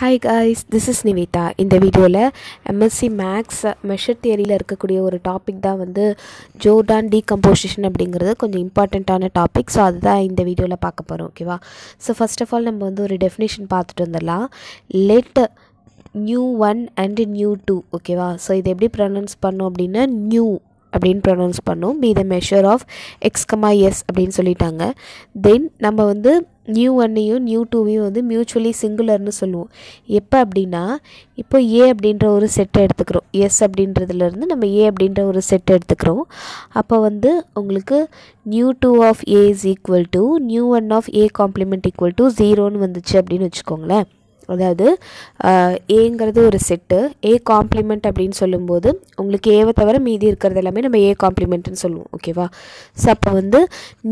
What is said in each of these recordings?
hi guys this is Nivedha இந்த வீடியோவில் MSc maths measure தியரியில் இருக்கக்கூடிய ஒரு டாபிக் தான் வந்து ஜோர்டான் டீகம்போசிஷன் அப்படிங்கிறது கொஞ்சம் இம்பார்ட்டண்ட்டான டாபிக் ஸோ அதுதான் இந்த வீடியோவில் பார்க்க போகிறோம் ஓகேவா ஸோ ஃபஸ்ட் ஆஃப் ஆல் நம்ம வந்து ஒரு டெஃபினேஷன் பார்த்துட்டு வந்துடலாம் let nu one and nu two ஓகேவா ஸோ இது எப்படி ப்ரொனவுன்ஸ் பண்ணோம் அப்படின்னா நியூ அப்படின்னு ப்ரொனவுன்ஸ் பண்ணோம் be the measure of X comma S அப்படின்னு சொல்லிட்டாங்க தென் நம்ம வந்து நியூ ஒன்னையும் நியூ டூவையும் வந்து மியூச்சுவலி சிங்குலர்னு சொல்லுவோம் எப்போ அப்படின்னா இப்போ ஏ அப்படின்ற ஒரு செட்டை எடுத்துக்கிறோம் எஸ் அப்படின்றதுலேருந்து நம்ம ஏ அப்படின்ற ஒரு செட்டை எடுத்துக்கிறோம் அப்போ வந்து உங்களுக்கு nu two of A is equal to nu one of A complement equal to ஜீரோன்னு வந்துச்சு அப்படின்னு வச்சுக்கோங்களேன் அதாவது ஏங்கிறது ஒரு செட்டு ஏ காம்ப்ளிமெண்ட் அப்படின்னு சொல்லும்போது உங்களுக்கு ஏவை தவிர மீதி இருக்கிறது எல்லாமே நம்ம ஏ காம்ப்ளிமெண்ட்னு சொல்லுவோம் ஓகேவா ஸோ அப்போ வந்து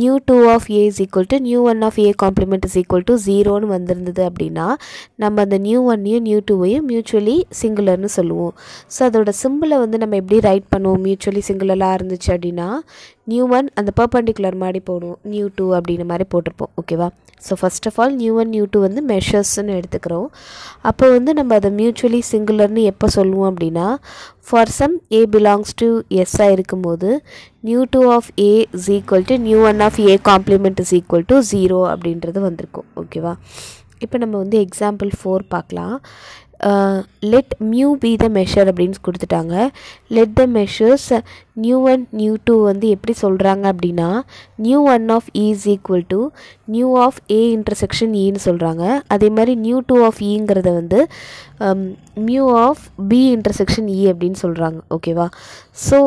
nu two of A is equal to nu one of A complement is equal to ஜீரோன்னு வந்திருந்தது அப்படின்னா நம்ம அந்த நியூ ஒன்னையும் நியூ டூவையும் மியூச்சுவலி சிங்குலர்னு சொல்லுவோம் ஸோ அதோட சிம்பிளை வந்து நம்ம எப்படி ரைட் பண்ணுவோம் மியூச்சுவலி சிங்குலராக இருந்துச்சு அப்படின்னா நியூ ஒன் அந்த பர்பண்டிகுலர் மாதிரி போடுவோம் நியூ டூ அப்படின்ற மாதிரி போட்டிருப்போம் ஓகேவா so first of all nu and nu two வந்து மெஷர்ஸ்ன்னு எடுத்துக்கிறோம் அப்போ வந்து நம்ம அதை மியூச்சுவலி சிங்குலர்னு எப்போ சொல்லுவோம் அப்படின்னா for some A belongs to எஸ்ஸாக இருக்கும்போது nu two of A is equal to nu one of A complement is equal to zero அப்படின்றது வந்திருக்கும் ஓகேவா இப்போ நம்ம வந்து எக்ஸாம்பிள் ஃபோர் பார்க்கலாம் let mu be the measure அப்படின்னு கொடுத்துட்டாங்க let the measures nu one nu two வந்து எப்படி சொல்கிறாங்க அப்படின்னா nu one of E is equal to nu of A intersection ஈன்னு சொல்கிறாங்க அதே மாதிரி நியூ டூ ஆஃப் ஈங்கிறத வந்து mu of B intersection E அப்படின்னு சொல்கிறாங்க ஓகேவா so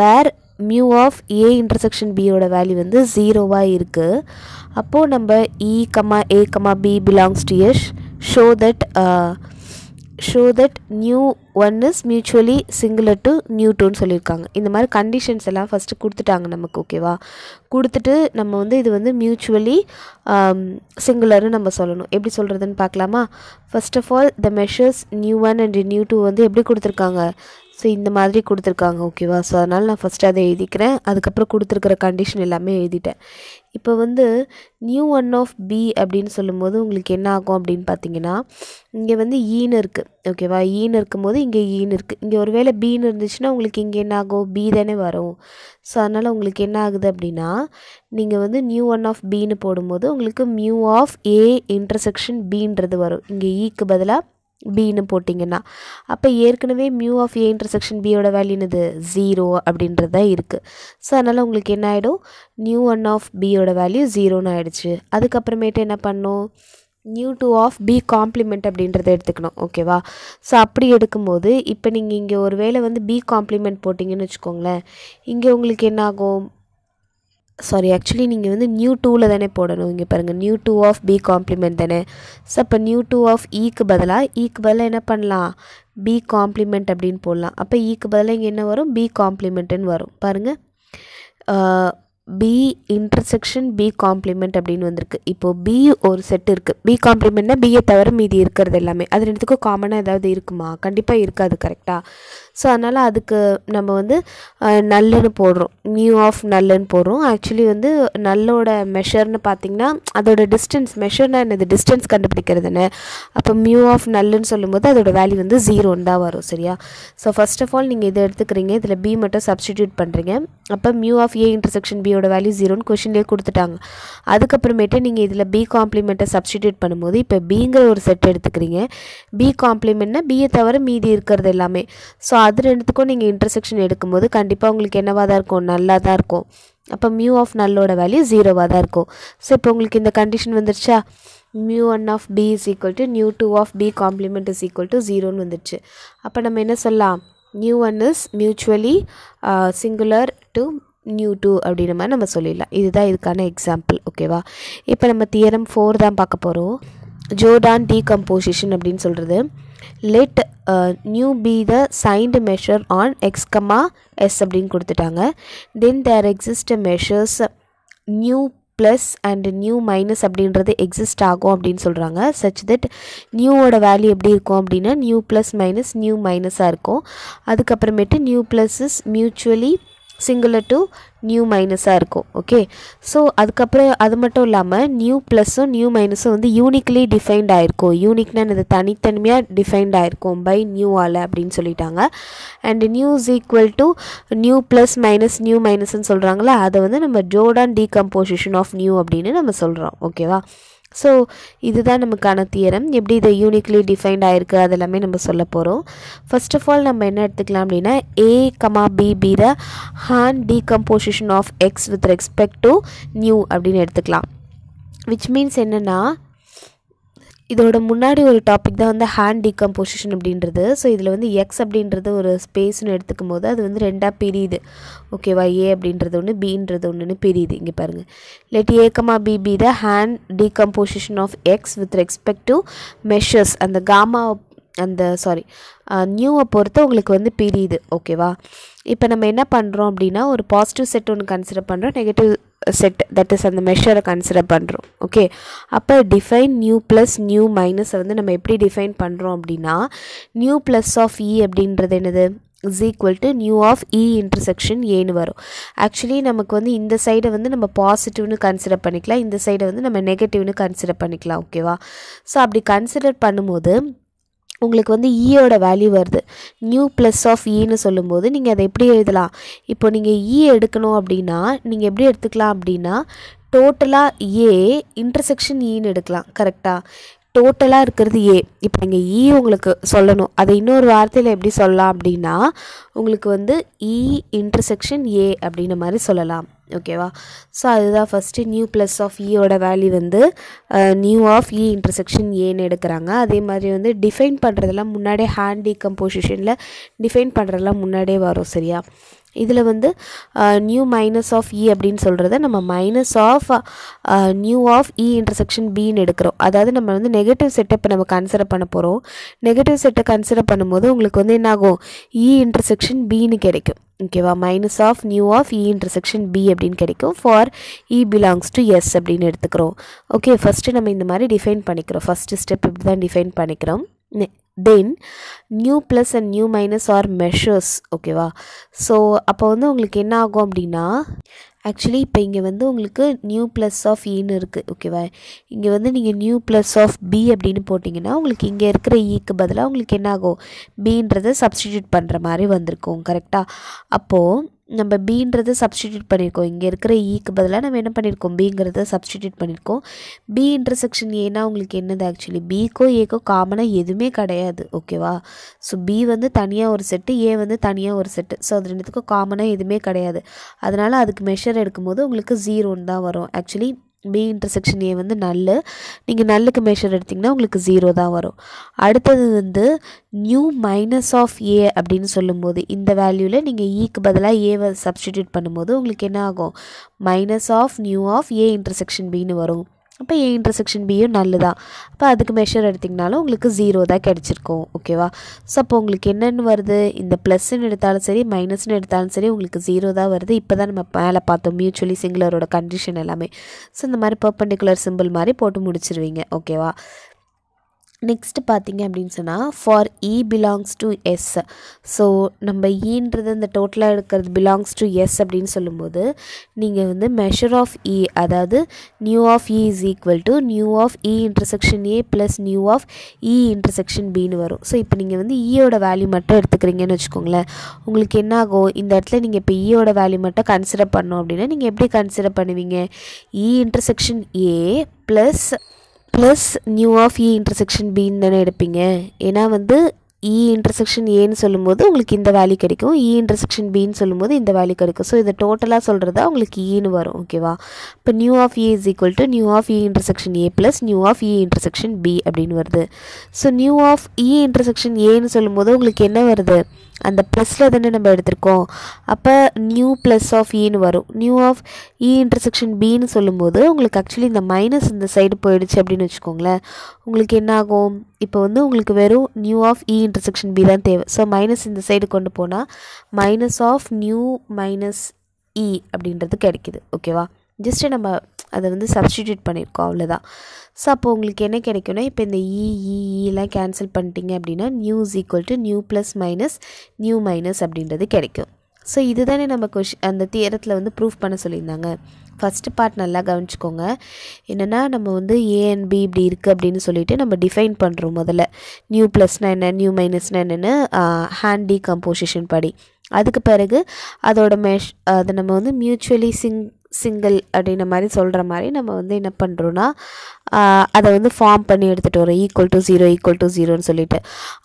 where mu of A intersection பியோட வேல்யூ வந்து ஜீரோவாக இருக்குது அப்போது நம்ம E comma A comma B belongs to S show that show that nu one is mutually singular to nu டூன்னு சொல்லியிருக்காங்க இந்த மாதிரி கண்டிஷன்ஸ் எல்லாம் ஃபஸ்ட்டு கொடுத்துட்டாங்க நமக்கு ஓகேவா கொடுத்துட்டு நம்ம வந்து இது வந்து மியூச்சுவலி சிங்குலர்னு um, நம்ம சொல்லணும் எப்படி சொல்கிறதுன்னு பார்க்கலாமா first of all the measures nu one and nu two வந்து எப்படி கொடுத்துருக்காங்க ஸோ இந்த மாதிரி கொடுத்துருக்காங்க ஓகேவா ஸோ அதனால் நான் ஃபஸ்ட்டு அதை எழுதிக்கிறேன் அதுக்கப்புறம் கொடுத்துருக்குற கண்டிஷன் எல்லாமே எழுதிட்டேன் இப்போ வந்து நியூ ஒன் ஆஃப் பி அப்படின்னு சொல்லும்போது உங்களுக்கு என்ன ஆகும் அப்படின்னு பார்த்தீங்கன்னா இங்கே வந்து ஈன் இருக்குது ஓகேவா ஈன் இருக்கும்போது இங்கே ஈன் இருக்குது இங்கே ஒரு வேளை பீன்னு இருந்துச்சுன்னா உங்களுக்கு இங்கே என்ன ஆகும் பி தானே வரும் ஸோ அதனால் உங்களுக்கு என்ன ஆகுது அப்படின்னா நீங்கள் வந்து நியூ ஒன் ஆஃப் பின்னு போடும்போது உங்களுக்கு மியூ ஆஃப் ஏ இன்டர்செக்ஷன் பின்றது வரும் இங்கே ஈக்கு e பதிலாக பின்னு போட்டிங்கன்னா அப்போ ஏற்கனவே மியூ ஆஃப் ஏ இன்டர்செக்ஷன் பியோட வேல்யூனது ஜீரோ அப்படின்றது தான் இருக்குது ஸோ அதனால் உங்களுக்கு என்ன ஆகிடும் நியூ ஒன் ஆஃப் பியோட வேல்யூ ஜீரோன்னு ஆகிடுச்சு அதுக்கப்புறமேட்டு என்ன பண்ணும் nu two of B complement அப்படின்றத எடுத்துக்கணும் ஓகேவா ஸோ அப்படி எடுக்கும்போது இப்போ நீங்கள் இங்கே ஒரு வேளை வந்து பி காம்ப்ளிமெண்ட் போட்டிங்கன்னு வச்சுக்கோங்களேன் இங்கே உங்களுக்கு என்ன ஆகும் சாரி ஆக்சுவலி நீங்கள் வந்து நியூ டூவில் தானே போடணும் இங்கே பாருங்கள் nu two of B complement தானே ஸோ அப்போ நியூ டூ ஆஃப் ஈக்கு e பதிலாக ஈக்கு e பதிலாக என்ன பண்ணலாம் பி காம்ப்ளிமெண்ட் அப்படின்னு போடலாம் அப்போ ஈக்கு e பதிலாக இங்கே என்ன வரும் பி காம்ப்ளிமெண்ட்டுன்னு வரும் பாருங்கள் பி இன்டர்செக்ஷன் பி காம்ப்ளிமெண்ட் அப்படின்னு வந்திருக்கு இப்போது பி ஒரு செட் இருக்குது பி காம்ப்ளிமெண்ட்னா பிஏ தவிர மீதி இருக்கிறது எல்லாமே அது ரெண்டுத்துக்கும் காமனாக ஏதாவது இருக்குமா கண்டிப்பாக இருக்காது கரெக்டாக ஸோ அதனால் அதுக்கு நம்ம வந்து நல்லுன்னு போடுறோம் நியூ ஆஃப் நல்லுன்னு போடுறோம் ஆக்சுவலி வந்து நல்லோட மெஷர்னு பார்த்தீங்கன்னா அதோட டிஸ்டன்ஸ் மெஷர்னா என்னது டிஸ்டன்ஸ் கண்டுபிடிக்கிறதுன்னு அப்போ மியூ ஆஃப் நல்லுன்னு சொல்லும்போது அதோட வேல்யூ வந்து ஜீரோன்னு தான் வரும் சரியா ஸோ ஃபஸ்ட் ஆஃப் ஆல் நீங்கள் இதை எடுத்துக்கிறீங்க இதில் பி மட்டும் சப்ஸ்டிடியூட் பண்ணுறீங்க அப்போ மியூ ஆஃப் ஏ இன்டர்செக்ஷன் பியோட வேல்யூ ஜீரோன்னு கொஷின்லேயே கொடுத்துட்டாங்க அதுக்கப்புறமேட்டு நீங்கள் இதில் பி காம்ப்ளிமெண்ட்டை சப்ஸ்டிடியூட் பண்ணும்போது இப்போ பிங்கிற ஒரு செட் எடுத்துக்கிறீங்க பி காம்ப்ளிமெண்ட்னா பியை தவிர மீதி இருக்கிறது எல்லாமே ஸோ அது ரெண்டுத்துக்கும் நீங்கள் இன்டர்செக்ஷன் எடுக்கும்போது கண்டிப்பாக உங்களுக்கு என்னவாக தான் இருக்கும் நல்லா தான் இருக்கும் அப்போ மியூ ஆஃப் நல்லோட வேல்யூ ஜீரோவாக தான் இருக்கும் ஸோ இப்போ உங்களுக்கு இந்த கண்டிஷன் வந்துருச்சா mu one of B is equal to nu two of B complement is equal to ஜீரோன்னு வந்துடுச்சு அப்போ நம்ம என்ன சொல்லலாம் nu one is mutually singular to nu two அப்படின்ற மாதிரி நம்ம சொல்லிடலாம் இதுதான் இதுக்கான எக்ஸாம்பிள் ஓகேவா இப்போ நம்ம தியரம் ஃபோர் தான் பார்க்க போகிறோம் ஜோர்டான் டீகம்போசிஷன் அப்படின்னு சொல்கிறது let nu be the signed measure on X comma S அப்படின்னு கொடுத்துட்டாங்க then there exist measures nu plus and nu minus அப்படின்றது எக்ஸிஸ்ட் ஆகும் அப்படின்னு சொல்கிறாங்க சச் தட் நியூவோட வேல்யூ எப்படி இருக்கும் அப்படின்னா நியூ ப்ளஸ் மைனஸ் நியூ மைனஸாக இருக்கும் அதுக்கப்புறமேட்டு nu plus is mutually singular to nu மைனஸாக இருக்கும் ஓகே ஸோ அதுக்கப்புறம் அது மட்டும் இல்லாமல் நியூ ப்ளஸ்ஸும் நியூ மைனஸும் வந்து யூனிக்லி டிஃபைன்ட் ஆகிருக்கும் யூனிக்னா இது தனித்தனிமையாக டிஃபைன்ட் ஆகிருக்கும் பை நியூ ஆல் அப்படின்னு சொல்லிட்டாங்க and nu's equal to nu plus minus nu மைனஸ்ன்னு சொல்கிறாங்களே அதை வந்து நம்ம ஜோர்டான் டீகம்போசிஷன் ஆஃப் நியூ அப்படின்னு நம்ம சொல்கிறோம் ஓகேவா ஸோ இதுதான் நமக்கான தியரம் எப்படி இது யூனிக்லி டிஃபைன்ட் ஆகிருக்கு அதெல்லாமே நம்ம சொல்ல போகிறோம் ஃபர்ஸ்ட் ஆஃப் ஆல் நம்ம என்ன எடுத்துக்கலாம் அப்படின்னா A comma B be the Hahn decomposition of X with respect to nu அப்படின்னு எடுத்துக்கலாம் விச் மீன்ஸ் என்னென்னா இதோட முன்னாடி ஒரு டாபிக் தான் வந்து ஹேண்ட் டிகம்போசிஷன் அப்படின்றது ஸோ இதில் வந்து எக்ஸ் அப்படின்றது ஒரு ஸ்பேஸ்னு எடுத்துக்கும் போது அது வந்து ரெண்டாக பிரியுது ஓகேவா ஏ அப்படின்றது ஒன்று பின்றது ஒன்றுன்னு பிரியுது இங்கே பாருங்கள் let A comma B be the Hahn decomposition of X with respect to measures அந்த காமா அந்த சாரி நியூவை பொறுத்து உங்களுக்கு வந்து பிரியுது ஓகேவா இப்போ நம்ம என்ன பண்ணுறோம் அப்படின்னா ஒரு பாசிட்டிவ் செட் ஒன்று கன்சிடர் பண்ணுறோம் நெகட்டிவ் செட் தட் இஸ் அந்த மெஷரை கன்சிடர் பண்ணுறோம் ஓகே அப்போ டிஃபைன் நியூ ப்ளஸ் நியூ மைனஸை வந்து நம்ம எப்படி டிஃபைன் பண்ணுறோம் அப்படின்னா நியூ ப்ளஸ் ஆஃப் இ அப்படின்றது என்னது is equal to nu of E intersection ஏன்னு வரும் ஆக்சுவலி நமக்கு வந்து இந்த சைடை வந்து நம்ம பாசிட்டிவ்னு கன்சிடர் பண்ணிக்கலாம் இந்த சைடை வந்து நம்ம நெகட்டிவ்னு கன்சிடர் பண்ணிக்கலாம் ஓகேவா ஸோ அப்படி கன்சிடர் பண்ணும்போது உங்களுக்கு வந்து ஈயோட e வேல்யூ வருது நியூ ப்ளஸ் ஆஃப் ஈன்னு சொல்லும்போது நீங்கள் அதை எப்படி எழுதலாம் இப்போ நீங்கள் ஈ e எடுக்கணும் அப்படின்னா நீங்கள் எப்படி எடுத்துக்கலாம் அப்படின்னா டோட்டலாக ஏ இன்டர்செக்ஷன் ஈன்னு எடுக்கலாம் கரெக்டாக டோட்டலாக இருக்கிறது ஏ இப்போ நீங்கள் ஈ e உங்களுக்கு சொல்லணும் அதை இன்னொரு வார்த்தையில் எப்படி சொல்லலாம் அப்படின்னா உங்களுக்கு வந்து இ இன்டர்செக்ஷன் ஏ அப்படின்ன மாதிரி சொல்லலாம் ஓகேவா ஸோ அதுதான் ஃபஸ்ட்டு நியூ ப்ளஸ் ஆஃப் ஈயோட வேல்யூ வந்து நியூ ஆஃப் இ இன்டர்செக்ஷன் ஏன்னு எடுக்கிறாங்க அதே மாதிரி வந்து டிஃபைன் பண்ணுறதெல்லாம் முன்னாடியே ஹேண்ட் கம்போசிஷனில் டிஃபைன் பண்ணுறதெல்லாம் முன்னாடியே வரும் சரியா இதில் வந்து நியூ மைனஸ் ஆஃப் இ அப்படின்னு சொல்கிறத நம்ம minus of nu of E intersection பின்னு எடுக்கிறோம் அதாவது நம்ம வந்து நெகட்டிவ் செட்டப்பை நம்ம கன்சிடர் பண்ண போகிறோம் நெகட்டிவ் செட்டை கன்சிடர் பண்ணும்போது உங்களுக்கு வந்து என்னாகும் இ இன்டர்செக்ஷன் பின்னு கிடைக்கும் ஓகேவா minus of nu of E intersection B அப்படின்னு கிடைக்கும் for E belongs to S அப்படின்னு எடுத்துக்கிறோம் ஓகே ஃபஸ்ட்டு நம்ம இந்த மாதிரி டிஃபைன் பண்ணிக்கிறோம் ஃபஸ்ட்டு ஸ்டெப் இப்படி தான் டிஃபைன் பண்ணிக்கிறோம் then nu plus and nu minus are measures ஓகேவா ஸோ அப்போ வந்து உங்களுக்கு என்ன ஆகும் அப்படின்னா ஆக்சுவலி இப்போ இங்கே வந்து உங்களுக்கு நியூ ப்ளஸ் ஆஃப் ஈன்னு e இருக்குது ஓகேவா இங்கே வந்து நீங்கள் நியூ ப்ளஸ் ஆஃப் பி அப்படின்னு போட்டிங்கன்னா உங்களுக்கு இங்கே இருக்கிற ஈக்கு e பதிலாக உங்களுக்கு என்ன ஆகும் பீன்றதை சப்ஸ்டிடியூட் பண்ணுற மாதிரி வந்திருக்கும் கரெக்டாக அப்போது நம்ம பீன்றதை சப்ஸ்டிடியூட் பண்ணியிருக்கோம் இங்கே இருக்கிற ஈக்கு e பதிலாக நம்ம என்ன பண்ணியிருக்கோம் பிங்கிறத சப்ஸ்டிடியூட் பண்ணியிருக்கோம் பி இன்டர்செக்ஷன் ஏன்னா உங்களுக்கு என்னது ஆக்சுவலி பிக்கோ ஏக்கோ காமனாக எதுவுமே கிடையாது ஓகேவா ஸோ பி வந்து தனியாக ஒரு செட்டு ஏ வந்து தனியாக ஒரு செட்டு ஸோ அது ரெண்டுத்துக்கும் காமனாக எதுவுமே கிடையாது அதனால் அதுக்கு மெஷர் எடுக்கும்போது உங்களுக்கு ஜீரோன்னு தான் வரும் ஆக்சுவலி பி intersection ஏ வந்து நல் நீங்கள் நல்லுக்கு மெஷர் எடுத்திங்கன்னா உங்களுக்கு ஜீரோ தான் வரும் அடுத்தது வந்து நியூ மைனஸ் ஆஃப் ஏ அப்படின்னு சொல்லும்போது இந்த வேல்யூவில் நீங்கள் e A பதிலாக ஏவை சப்ஸ்டிடியூட் பண்ணும்போது உங்களுக்கு என்ன ஆகும் minus of nu of A B பின்னு வரும் அப்போ ஏ இன்டர்செக்ஷன் பியும் நல்லு தான் அப்போ அதுக்கு மெஷர் எடுத்திங்கனாலும் உங்களுக்கு ஜீரோ தான் கிடச்சிருக்கும் ஓகேவா ஸோ அப்போ உங்களுக்கு என்னென்னு வருது இந்த ப்ளஸ்ன்னு எடுத்தாலும் சரி மைனஸ்ன்னு எடுத்தாலும் சரி உங்களுக்கு ஜீரோ தான் வருது இப்போ தான் நம்ம மேலே பார்த்தோம் மியூச்சுவலி சிங்குலரோட கண்டிஷன் எல்லாமே ஸோ இந்த மாதிரி பர்பண்டிகுலர் சிம்பிள் மாதிரி போட்டு முடிச்சிருவீங்க ஓகேவா நெக்ஸ்ட்டு பார்த்தீங்க அப்படின்னு சொன்னால் for E belongs to S so நம்ம ஈன்றது e இந்த டோட்டலாக எடுக்கிறது பிலாங்ஸ் டு எஸ் அப்படின்னு சொல்லும்போது நீங்கள் வந்து மெஷர் ஆஃப் இ அதாவது nu of E is equal to nu of E intersection A plus nu of E intersection பின்னு வரும் ஸோ இப்போ நீங்கள் வந்து இயோட e வேல்யூ மட்டும் எடுத்துக்கிறீங்கன்னு வச்சுக்கோங்களேன் உங்களுக்கு என்ன ஆகும் இந்த இடத்துல நீங்கள் இப்போ இயோட e வேல்யூ மட்டும் கன்சிடர் பண்ணோம் அப்படின்னா நீங்கள் எப்படி கன்சிடர் பண்ணுவீங்க E intersection A plus plus nu of E intersection பின்னு தானே எடுப்பீங்க ஏன்னா வந்து இ இன்டர்செக்ஷன் ஏன்னு சொல்லும்போது உங்களுக்கு இந்த வேல்யூ கிடைக்கும் இ இன்டர்செக்ஷன் பின்னு சொல்லும்போது இந்த வேல்யூ கிடைக்கும் ஸோ இதை டோட்டலாக சொல்கிறதா உங்களுக்கு ஈனு e வரும் ஓகேவா இப்போ nu of A is equal to nu of E intersection A plus nu of E intersection B அப்படின்னு வருது so nu of E intersection ஏன்னு சொல்லும்போது உங்களுக்கு என்ன வருது அந்த ப்ளஸில் தானே நம்ம எடுத்திருக்கோம் அப்போ நியூ ப்ளஸ் ஆஃப் ஈன்னு e வரும் நியூ ஆஃப் இ இன்டர்செக்ஷன் பின்னு சொல்லும்போது உங்களுக்கு ஆக்சுவலி இந்த மைனஸ் இந்த சைடு போயிடுச்சு அப்படின்னு வச்சுக்கோங்களேன் உங்களுக்கு என்ன ஆகும் இப்போ வந்து உங்களுக்கு வெறும் nu of E intersection B தான் தேவை ஸோ மைனஸ் இந்த சைடு கொண்டு போனால் minus of nu minus E அப்படின்றது கிடைக்கிது ஓகேவா ஜஸ்ட்டு நம்ம அதை வந்து சப்ஸ்டிடியூட் பண்ணியிருக்கோம் அவ்வளோதான் ஸோ அப்போ உங்களுக்கு என்ன கிடைக்கும்னா இப்போ இந்த இஇஇலாம் e, e, e கேன்சல் பண்ணிட்டீங்க அப்படின்னா nu's equal to nu plus minus nu minus அப்படின்றது கிடைக்கும் ஸோ இதுதானே நம்ம கொஷ் அந்த தியரத்தில் வந்து ப்ரூஃப் பண்ண சொல்லியிருந்தாங்க ஃபஸ்ட்டு பார்ட் நல்லா கவனிச்சிக்கோங்க என்னென்னா நம்ம வந்து ஏ அண்ட் பி இப்படி இருக்குது அப்படின்னு சொல்லிவிட்டு நம்ம டிஃபைன் பண்ணுறோம் முதல்ல நியூ ப்ளஸ்னா என்ன நியூ மைனஸ்னா என்னென்னு ஹேண்ட் கம்போசிஷன் படி அதுக்கு பிறகு அதோட மெஷ் அதை நம்ம வந்து மியூச்சுவலி சிங் சிங்கிள் அப்படின்ற மாதிரி சொல்கிற மாதிரி நம்ம வந்து என்ன பண்ணுறோன்னா அதை வந்து ஃபார்ம் பண்ணி எடுத்துகிட்டு வரோம் equal to zero equal to ஜீரோன்னு சொல்லிட்டு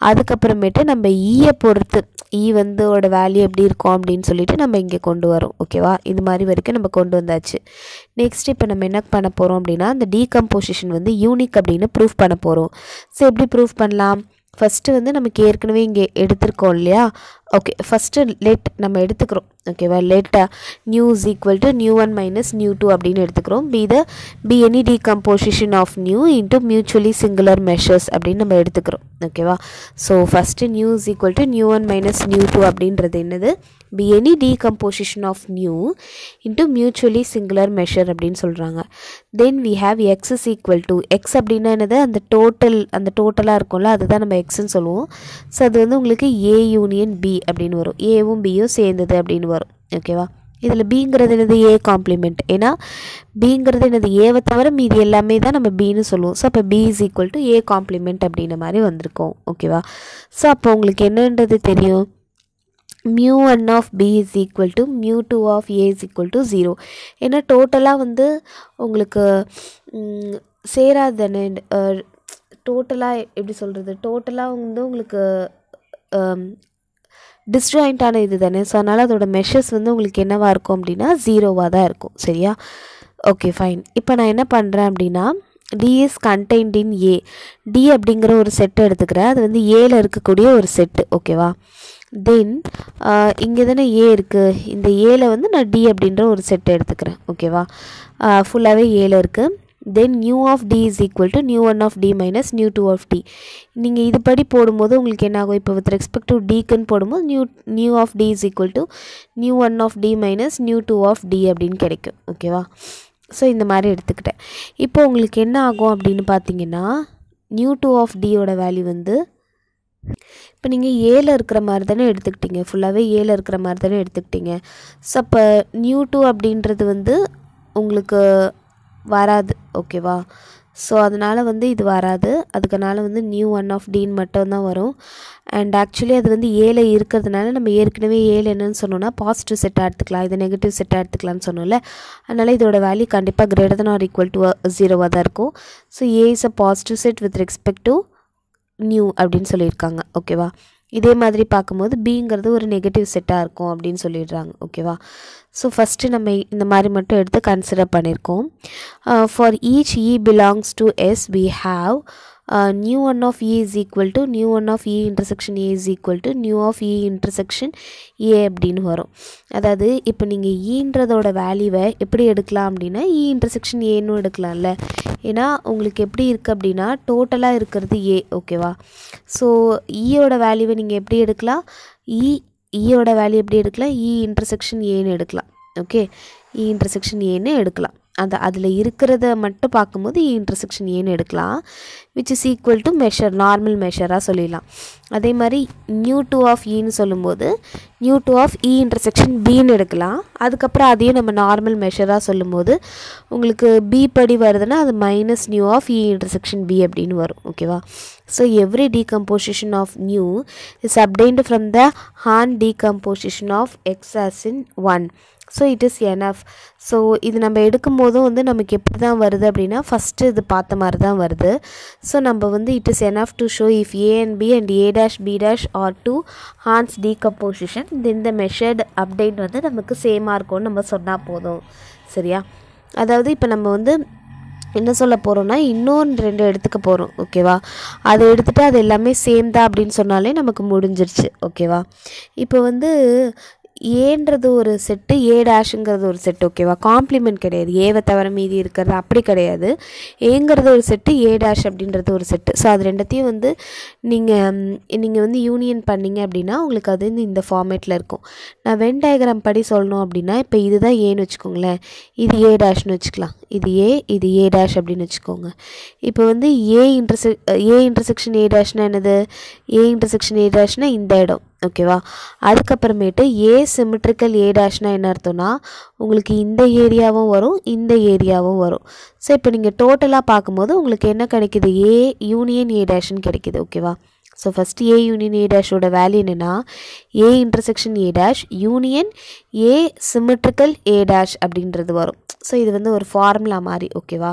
அதுக்கப்புறமேட்டு நம்ம ஈயை e பொறுத்து ஈ e வந்து ஓட வேல்யூ எப்படி இருக்கும் அப்படின்னு சொல்லிட்டு நம்ம இங்கே கொண்டு வரோம் ஓகேவா இது மாதிரி வரைக்கும் நம்ம கொண்டு வந்தாச்சு நெக்ஸ்ட் இப்போ நம்ம என்ன பண்ண போகிறோம் அப்படின்னா அந்த டீகம்போசிஷன் வந்து யூனிக் அப்படின்னு ப்ரூஃப் பண்ண போகிறோம் ஸோ எப்படி ப்ரூஃப் பண்ணலாம் ஃபஸ்ட்டு வந்து நமக்கு ஏற்கனவே இங்கே எடுத்திருக்கோம் இல்லையா ஓகே ஃபஸ்ட்டு லெட் நம்ம எடுத்துக்கிறோம் ஓகேவா லெட்டா nu is equal to nu one minus nu two அப்படின்னு எடுத்துக்கிறோம் be the be any decomposition of nu into mutually singular measures அப்படின்னு நம்ம எடுத்துக்கிறோம் ஓகேவா so first nu is equal to nu one minus nu two அப்படின்றது என்னது be any decomposition of nu into mutually singular measure அப்படின்னு சொல்கிறாங்க then we have X is equal to X அப்படின்னா என்னது அந்த டோட்டல் அந்த டோட்டலாக இருக்கும்ல அதுதான் நம்ம எக்ஸ்ன்னு சொல்லுவோம் ஸோ அது வந்து உங்களுக்கு ஏ யூனியன் பி அப்படின்னு வரும் ஏவும் பியும் சேர்ந்தது அப்படின்னு வரும் ஓகேவா இதில் பிங்கிறது என்னது ஏ காம்ப்ளிமெண்ட் ஏன்னா பிங்கிறது என்னது ஏவை தவிர மீதி எல்லாமே தான் நம்ம பின்னு சொல்லுவோம் ஸோ அப்போ B is equal to A complement அப்படின்ற மாதிரி வந்திருக்கோம் ஓகேவா ஸோ அப்போ உங்களுக்கு என்னன்றது தெரியும் mu one of B is equal to mu two of A is equal to zero ஏன்னா டோட்டலாக வந்து உங்களுக்கு சேராது டோட்டலாக எப்படி சொல்கிறது டோட்டலாக வந்து உங்களுக்கு டிஸ்ஜாயிண்ட்டான இது தானே ஸோ அதனால் அதோட மெஷர்ஸ் வந்து உங்களுக்கு என்னவாக இருக்கும் அப்படின்னா ஜீரோவாக தான் இருக்கும் சரியா ஓகே ஃபைன் இப்போ நான் என்ன பண்ணுறேன் அப்படின்னா D is contained in A D அப்படிங்கிற ஒரு செட்டை எடுத்துக்கிறேன் அது வந்து ஏல இருக்கக்கூடிய ஒரு செட்டு ஓகேவா தென் இங்கே தானே ஏ இருக்குது இந்த ஏல வந்து நான் டி அப்படின்ற ஒரு செட்டை எடுத்துக்கிறேன் ஓகேவா ஃபுல்லாகவே ஏல இருக்குது then nu of D is equal to nu one of D minus nu two of D நீங்கள் இது படி போடும்போது உங்களுக்கு என்ன ஆகும் இப்போ வித் to d டிக்குன்னு போடும்போது nu nu of is equal to new nu one of D minus nu two of D அப்படின்னு கிடைக்கும் ஓகேவா ஸோ இந்த மாதிரி எடுத்துக்கிட்டேன் இப்போ உங்களுக்கு என்ன ஆகும் அப்படின்னு பார்த்தீங்கன்னா நியூ டூ ஆஃப் டியோட வேல்யூ வந்து இப்போ நீங்கள் 7 இருக்கிற மாதிரி தானே எடுத்துக்கிட்டீங்க ஃபுல்லாகவே இருக்கிற மாதிரி தானே எடுத்துக்கிட்டீங்க ஸோ அப்போ நியூ டூ அப்படின்றது வந்து உங்களுக்கு வராது ஓகேவா ஸோ அதனால் வந்து இது வராது அதுக்கனால வந்து நியூ ஒன் ஆஃப் டீன் மட்டும்தான் வரும் அண்ட் ஆக்சுவலி அது வந்து ஏழை இருக்கிறதுனால நம்ம ஏற்கனவே ஏழு என்னன்னு சொன்னோம்னா பாசிட்டிவ் செட்டாக எடுத்துக்கலாம் இது நெகட்டிவ் செட்டாக எடுத்துக்கலாம்னு சொன்னோம்ல அதனால் இதோட வேல்யூ கண்டிப்பாக greater than or equal to ஜீரோவாக தான் இருக்கும் so A is a positive set with respect to nu அப்படின்னு சொல்லியிருக்காங்க ஓகேவா இதே மாதிரி பார்க்கும்போது பிங்கிறது ஒரு நெகட்டிவ் செட்டாக இருக்கும் அப்படின்னு சொல்லிடுறாங்க ஓகேவா ஸோ ஃபஸ்ட்டு நம்ம இந்த மாதிரி மட்டும் எடுத்து கன்சிடர் பண்ணியிருக்கோம் for each E belongs to S we have nu one of e is equal to nu one of e intersection A is equal to nu of e intersection A அப்படின்னு வரும் அதாவது இப்போ நீங்கள் ஈன்றதோட e வேல்யூவை எப்படி எடுக்கலாம் அப்படின்னா இ இன்டர்செக்ஷன் ஏன்னு எடுக்கலாம்ல ஏன்னா உங்களுக்கு எப்படி இருக்குது அப்படின்னா டோட்டலாக இருக்கிறது ஏ ஓகேவா ஸோ ஈயோட வேல்யூவை நீங்கள் எப்படி எடுக்கலாம் இ ஈயோட வேல்யூ எப்படி எடுக்கலாம் இ இன்டர்செக்ஷன் ஏன்னு எடுக்கலாம் ஓகே இ இன்டர்செக்ஷன் ஏன்னு எடுக்கலாம் அந்த அதில் இருக்கிறத மட்டும் பார்க்கும்போது இன்டர்செக்ஷன் e ஏன்னு எடுக்கலாம் which is equal to measure normal மெஷராக சொல்லிடலாம் அதே மாதிரி நியூ டூ ஆஃப் ஈன்னு சொல்லும்போது nu two of E intersection பின்னு எடுக்கலாம் அதுக்கப்புறம் அதையும் நம்ம நார்மல் மெஷராக சொல்லும்போது உங்களுக்கு பி படி வருதுன்னா அது minus nu of E intersection B அப்படின்னு வரும் ஓகேவா so every decomposition of nu is obtained from the Hahn decomposition of X's in one so it is enough ஸோ இது நம்ம எடுக்கும் போதும் வந்து நமக்கு எப்படி தான் வருது அப்படின்னா ஃபஸ்ட்டு இது பார்த்த மாதிரி தான் வருது ஸோ நம்ம வந்து it is enough to show if A and B and A dash B dash are two Hahn's D then the measured update வந்து நமக்கு சேமாக இருக்கும்னு நம்ம சொன்னால் போதும் சரியா அதாவது இப்போ நம்ம வந்து என்ன சொல்ல போகிறோம்னா இன்னொன்று ரெண்டு எடுத்துக்க போகிறோம் ஓகேவா அதை எடுத்துகிட்டு அது எல்லாமே சேம் தான் அப்படின்னு சொன்னாலே நமக்கு முடிஞ்சிருச்சு ஓகேவா இப்போ வந்து ஏன்றது ஒரு செட்டு ஏ டேஷுங்கிறது ஒரு செட்டு ஓகேவா காம்ப்ளிமெண்ட் கிடையாது ஏவை தவிர மீதி இருக்கிறது அப்படி கிடையாது ஏங்கிறது ஒரு செட்டு ஏ டேஷ் அப்படின்றது ஒரு செட்டு ஸோ அது ரெண்டத்தையும் வந்து நீங்கள் நீங்கள் வந்து யூனியன் பண்ணிங்க அப்படின்னா உங்களுக்கு அது வந்து இந்த ஃபார்மேட்டில் இருக்கும் நான் வென் டயக்ராம் படி சொல்லணும் அப்படின்னா இப்போ இதுதான் ஏன்னு வச்சுக்கோங்களேன் இது ஏ டேஷ்னு வச்சுக்கலாம் இது ஏ இது ஏ டேஷ் அப்படின்னு வச்சுக்கோங்க இப்போ வந்து ஏ இன்டர்செக் ஏ இன்டர்செக்ஷன் ஏ டேஷ்னா என்னது ஏ இன்டர்செக்ஷன் ஏ டேஷ்னா இந்த இடம் ஓகேவா அதுக்கப்புறமேட்டு ஏ சிமிட்ரிக்கல் ஏ டேஷ்னால் என்ன அர்த்தம்னா உங்களுக்கு இந்த ஏரியாவும் வரும் இந்த ஏரியாவும் வரும் ஸோ இப்போ நீங்கள் டோட்டலாக பார்க்கும்போது உங்களுக்கு என்ன கிடைக்கிது ஏ யூனியன் ஏ டேஷ்னு கிடைக்கிது ஓகேவா so first A union A டேஷோட வேல்யூ என்னென்னா A intersection A dash union A symmetrical A dash அப்படின்றது வரும் ஸோ இது வந்து ஒரு ஃபார்முலா மாதிரி ஓகேவா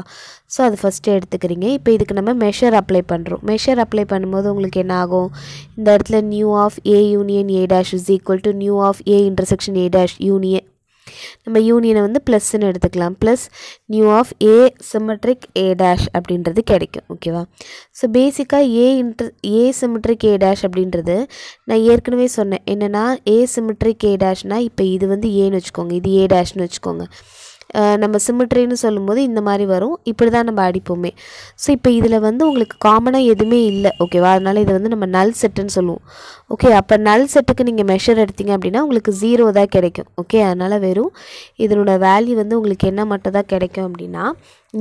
ஸோ அது ஃபஸ்ட்டு எடுத்துக்கிறீங்க இப்போ இதுக்கு நம்ம மெஷர் அப்ளை பண்ணுறோம் மெஷர் அப்ளை பண்ணும்போது உங்களுக்கு என்ன ஆகும் இந்த இடத்துல nu of A union A dash is equal to nu of A intersection A dash union நம்ம யூனியனை வந்து ப்ளஸ்ன்னு எடுத்துக்கலாம் plus nu of A symmetric A dash அப்படின்றது கிடைக்கும் ஓகேவா ஸோ பேசிக்காக A inter A symmetric A dash அப்படின்றது நான் ஏற்கனவே சொன்னேன் என்னென்னா ஏ சிமெட்ரிக் ஏ டேஷ்னால் இப்போ இது வந்து ஏன்னு வச்சுக்கோங்க இது ஏ டேஷ்னு வச்சுக்கோங்க நம்ம சிமிட்ரின்னு சொல்லும்போது இந்த மாதிரி வரும் இப்படி தான் நம்ம அடிப்போமே ஸோ இப்போ இதில் வந்து உங்களுக்கு காமனாக எதுவுமே இல்லை ஓகேவா அதனால் இதை வந்து நம்ம நல் செட்டுன்னு சொல்லுவோம் ஓகே அப்போ நல் செட்டுக்கு நீங்கள் மெஷர் எடுத்தீங்க அப்படின்னா உங்களுக்கு ஜீரோ தான் கிடைக்கும் ஓகே அதனால் வெறும் இதனோட வேல்யூ வந்து உங்களுக்கு என்ன மட்டும் தான் கிடைக்கும் அப்படின்னா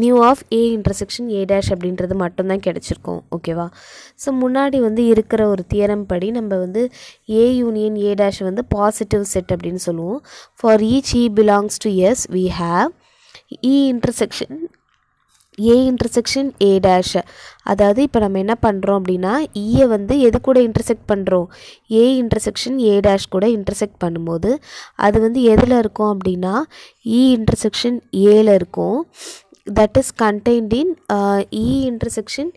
nu of A intersection A dash அப்படின்றது மட்டும்தான் கிடச்சிருக்கும் ஓகேவா ஸோ முன்னாடி வந்து இருக்கிற ஒரு தியரம் படி நம்ம வந்து ஏ யூனியன் ஏ டேஷ் வந்து பாசிட்டிவ் செட் அப்படின்னு சொல்லுவோம் for each E belongs to S we have E intersection A intersection A dash அதாவது இப்போ நம்ம என்ன பண்ணுறோம் அப்படின்னா ஈயை e வந்து எது கூட இன்டர்செக்ட் பண்ணுறோம் ஏ இன்டர்செக்ஷன் ஏ டேஷ் கூட இன்டர்செக்ட் பண்ணும்போது அது வந்து எதில் இருக்கும் அப்படின்னா இ இன்டர்செக்ஷன் ஏல இருக்கும் that is contained in E intersection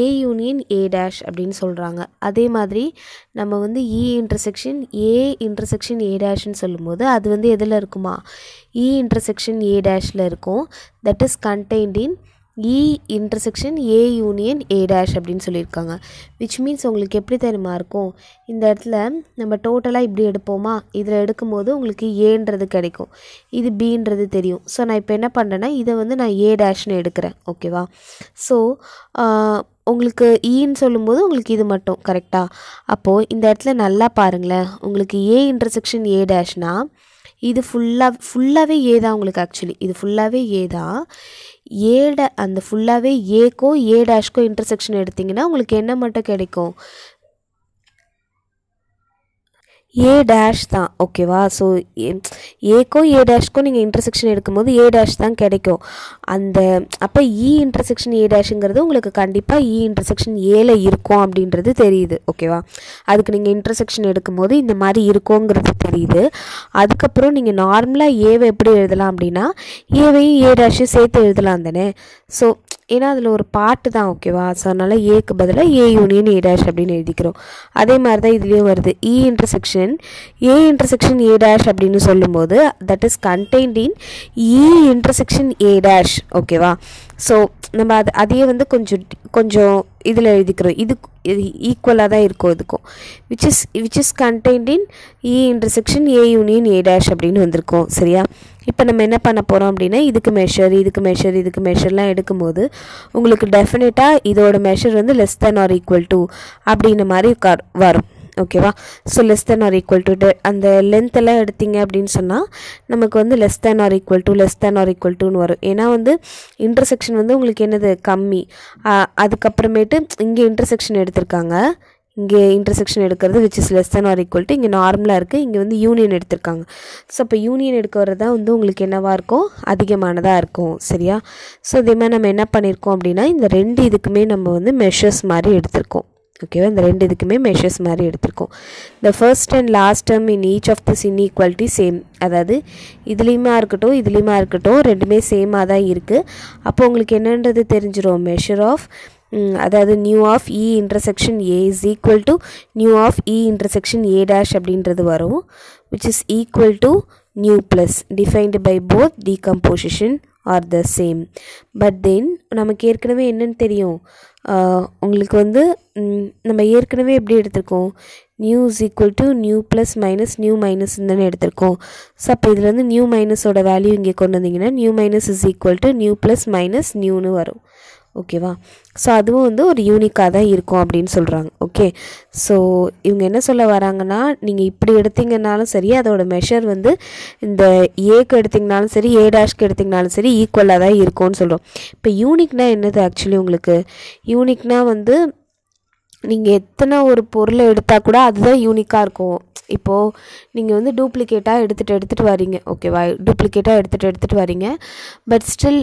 A union A dash அப்படின்னு சொல்கிறாங்க அதே மாதிரி நம்ம வந்து இ இன்டர்செக்ஷன் ஏ இன்டர்செக்ஷன் ஏ டேஷ்னு சொல்லும்போது அது வந்து எதில் இருக்குமா இ இன்டர்செக்ஷன் ஏ டேஷில் இருக்கும் that is contained in E intersection A union A dash அப்படின்னு சொல்லியிருக்காங்க விச் மீன்ஸ் உங்களுக்கு எப்படி தெரியுமா இருக்கும் இந்த இடத்துல நம்ம டோட்டலாக இப்படி எடுப்போமா இதில் எடுக்கும்போது உங்களுக்கு ஏன்றது கிடைக்கும் இது பின்றது தெரியும் ஸோ நான் இப்போ என்ன பண்ணுறேன்னா இதை வந்து நான் ஏ டேஷ்னு எடுக்கிறேன் ஓகேவா ஸோ உங்களுக்கு ஈன்னு e சொல்லும்போது உங்களுக்கு இது மட்டும் கரெக்டாக அப்போது இந்த இடத்துல நல்லா பாருங்களேன் உங்களுக்கு ஏ இன்டர்செக்ஷன் ஏ டேஷ்னால் இது ஃபுல்லாக ஃபுல்லாகவே ஏ தான் உங்களுக்கு ஆக்சுவலி இது ஃபுல்லாகவே ஏ தான் ஏட அந்த ஃபுல்லாகவே ஏக்கோ ஏ டேஷ்கோ இன்டர்செக்ஷன் எடுத்திங்கன்னா உங்களுக்கு என்ன மட்டும் கிடைக்கும் ஏ டேஷ் தான் ஓகேவா ஸோ ஏக்கும் ஏ டேஷ்க்கும் நீங்கள் இன்டர்செக்ஷன் எடுக்கும்போது ஏ டேஷ் தான் கிடைக்கும் அந்த அப்போ இ இன்டர்செக்ஷன் ஏ டேஷுங்கிறது உங்களுக்கு கண்டிப்பாக இ e இன்டர்செக்ஷன் ஏல இருக்கும் அப்படின்றது தெரியுது ஓகேவா அதுக்கு நீங்கள் இன்டர்செக்ஷன் எடுக்கும்போது இந்த மாதிரி இருக்குங்கிறது தெரியுது அதுக்கப்புறம் நீங்கள் நார்மலாக ஏவை எப்படி எழுதலாம் அப்படின்னா ஏவையும் ஏ டேஷையும் சேர்த்து எழுதலாம் தானே ஸோ ஏன்னா அதில் ஒரு பாட்டு தான் ஓகேவா ஸோ அதனால் ஏக்கு பதிலாக ஏ யூனியன் ஏ டேஷ் அப்படின்னு எழுதிக்கிறோம் அதே மாதிரி தான் இதுலேயும் வருது E intersection A intersection A dash அப்படின்னு சொல்லும்போது that is contained in E intersection A dash ஓகேவா ஸோ நம்ம அது அதையே வந்து கொஞ்சம் கொஞ்சம் இதில் எழுதிக்கிறோம் இது ஈக்குவலாக தான் இருக்கும் இதுக்கும் which is which is contained in E intersection A union A dash அப்படின்னு வந்திருக்கோம் சரியா இப்போ நம்ம என்ன பண்ண போகிறோம் அப்படின்னா இதுக்கு மெஷர் இதுக்கு மெஷர் இதுக்கு மெஷர்லாம் எடுக்கும்போது உங்களுக்கு டெஃபினட்டாக இதோட மெஷர் வந்து less than or equal to அப்படின்ன மாதிரி வரும் ஓகேவா so less than or equal to அந்த லென்த்தெல்லாம் எடுத்தீங்க அப்படின்னு சொன்னால் நமக்கு வந்து less than or equal to less than or equal டுன்னு வரும் ஏன்னா வந்து இன்டர்செக்ஷன் வந்து உங்களுக்கு என்னது கம்மி அதுக்கப்புறமேட்டு இங்கே இன்டர்செக்ஷன் எடுத்திருக்காங்க இங்கே இன்டர்செக்ஷன் எடுக்கிறது which is less than or equal to இங்கே நார்மலாக இருக்குது இங்கே வந்து யூனியன் எடுத்திருக்காங்க ஸோ அப்போ யூனியன் எடுக்கிறது தான் வந்து உங்களுக்கு என்னவாக இருக்கும் அதிகமானதாக இருக்கும் சரியா ஸோ மாதிரி நம்ம என்ன பண்ணியிருக்கோம் அப்படின்னா இந்த ரெண்டு இதுக்குமே நம்ம வந்து மெஷர்ஸ் மாதிரி எடுத்திருக்கோம் ஓகேவா இந்த ரெண்டு இதுக்குமே மெஷர்ஸ் மாதிரி எடுத்திருக்கோம் இந்த first and last term in each of this equality same அதாவது இதுலேயுமா இருக்கட்டும் இதுலேயுமா இருக்கட்டும் ரெண்டுமே சேமாக தான் இருக்குது அப்போ உங்களுக்கு என்னன்றது தெரிஞ்சிடும் மெஷர் ஆஃப் அதாவது nu of E intersection A is equal to nu of E intersection A dash அப்படின்றது வரும் which is equal to nu plus defined by both decomposition are the same but then நமக்கு ஏற்கனவே என்னன்னு தெரியும் உங்களுக்கு வந்து நம்ம ஏற்கனவே எப்படி எடுத்திருக்கோம் nu is equal to nu plus minus nu minus தானே எடுத்திருக்கோம் ஸோ அப்போ இதில் வந்து நியூ மைனஸோட வேல்யூ இங்கே கொண்டு வந்தீங்கன்னா nu minus is equal to nu plus minus நியூன்னு வரும் ஓகேவா ஸோ அதுவும் வந்து ஒரு யூனிக்காக தான் இருக்கும் அப்படின்னு சொல்கிறாங்க ஓகே ஸோ இவங்க என்ன சொல்ல வராங்கன்னா நீங்கள் இப்படி எடுத்திங்கனாலும் சரி அதோட மெஷர் வந்து இந்த ஏக்கு எடுத்திங்கனாலும் சரி ஏ டேஷ்க்கு எடுத்திங்கனாலும் சரி ஈக்குவலாக தான் இருக்கும்னு சொல்கிறோம் இப்போ யூனிக்னால் என்னது ஆக்சுவலி உங்களுக்கு யூனிக்னால் வந்து நீங்கள் எத்தனை ஒரு பொருளை எடுத்தால் கூட அதுதான் யூனிக்காக இருக்கும் இப்போது நீங்கள் வந்து டூப்ளிகேட்டாக எடுத்துகிட்டு எடுத்துகிட்டு வரீங்க ஓகேவா டூப்ளிகேட்டாக எடுத்துகிட்டு எடுத்துகிட்டு வரீங்க பட் ஸ்டில்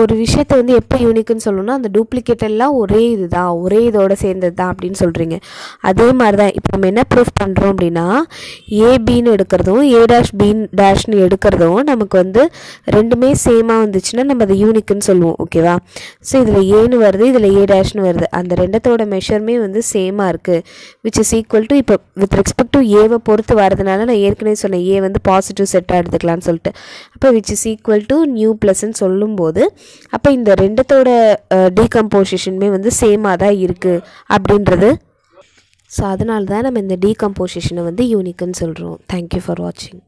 ஒரு விஷயத்த வந்து எப்போ யூனிக்குன்னு சொல்லணும்னா அந்த டூப்ளிகேட் எல்லாம் ஒரே இது தான் ஒரே இதோடு சேர்ந்தது தான் அப்படின்னு சொல்கிறீங்க அதே மாதிரி தான் இப்போ நம்ம என்ன ப்ரூஃப் பண்ணுறோம் அப்படின்னா ஏ பின்னு எடுக்கிறதும் ஏ டேஷ் பீன் டேஷ்னு எடுக்கிறதும் நமக்கு வந்து ரெண்டுமே சேமாக வந்துச்சுன்னா நம்ம அதை யூனிக்குன்னு சொல்லுவோம் ஓகேவா ஸோ இதில் ஏன்னு வருது இதில் ஏ டேஷ்னு வருது அந்த ரெண்டத்தோட மெஷர் எல்லாமே வந்து சேமாக இருக்குது விச் இஸ் ஈக்குவல் டு இப்போ வித் ரெஸ்பெக்ட் டு ஏவை பொறுத்து வரதுனால நான் ஏற்கனவே சொன்னேன் ஏ வந்து பாசிட்டிவ் செட்டாக எடுத்துக்கலான்னு சொல்லிட்டு அப்போ which is equal to nu ப்ளஸ்ன்னு சொல்லும்போது அப்போ இந்த ரெண்டத்தோட டீகம்போசிஷனுமே வந்து சேமாக தான் இருக்குது அப்படின்றது ஸோ அதனால தான் நம்ம இந்த டீகம்போசிஷனை வந்து யூனிக்குன்னு சொல்கிறோம் தேங்க்யூ ஃபார் வாட்சிங்